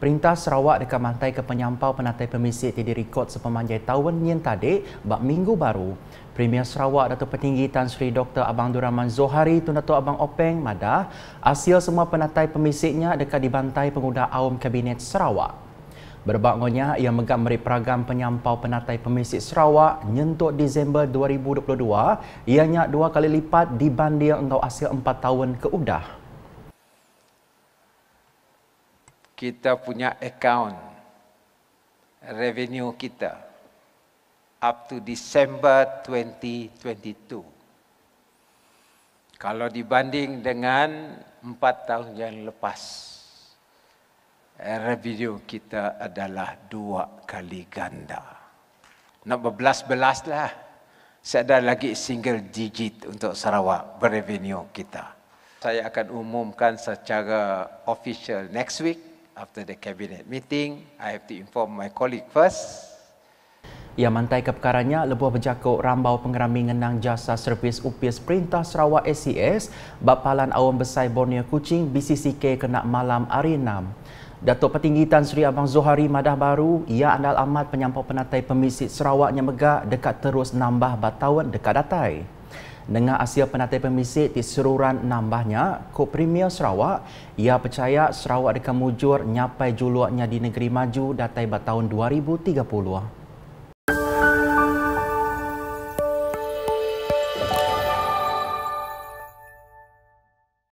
Perintah Sarawak dekat Mantai ke Penyampau Penatai Pemisik tidak rekod sepemanjai tahun yang tadi bak minggu baru. Premier Sarawak Datuk Petinggi Tan Sri Dr. Abang Duraman Zohari Tun Dato' Abang Openg Madah hasil semua penatai pemisiknya dekat dibantai pengudah awam Kabinet Sarawak. Berbak ia megak meri peragam penyampau penatai pemisik Sarawak nyentuk Disember 2022 ianya dua kali lipat dibanding untuk hasil empat tahun keudah. kita punya account revenue kita up to December 2022. Kalau dibanding dengan empat tahun yang lepas, eh, revenue kita adalah dua kali ganda. Nak berbelas-belas lah. Saya ada lagi single digit untuk Sarawak revenue kita. Saya akan umumkan secara official next week after the cabinet meeting, I have to inform my colleague first. Ia mantai ke perkaranya lebuah berjakuk rambau pengerami ngenang jasa servis upis perintah Sarawak SES bapalan awam besai Borneo Kucing BCCK kena malam arinam. Datuk Petinggi Tan Sri Abang Zohari Madah Baru, ia andal amat penyampau penatai pemisik Sarawak yang dekat terus nambah batawan dekat datai. Dengan Asia Penatai Pemisik di seruran nambahnya, Kok Premier Sarawak, ia percaya Sarawak dekat mujur nyapai juluaknya di negeri maju datai bat tahun 2030.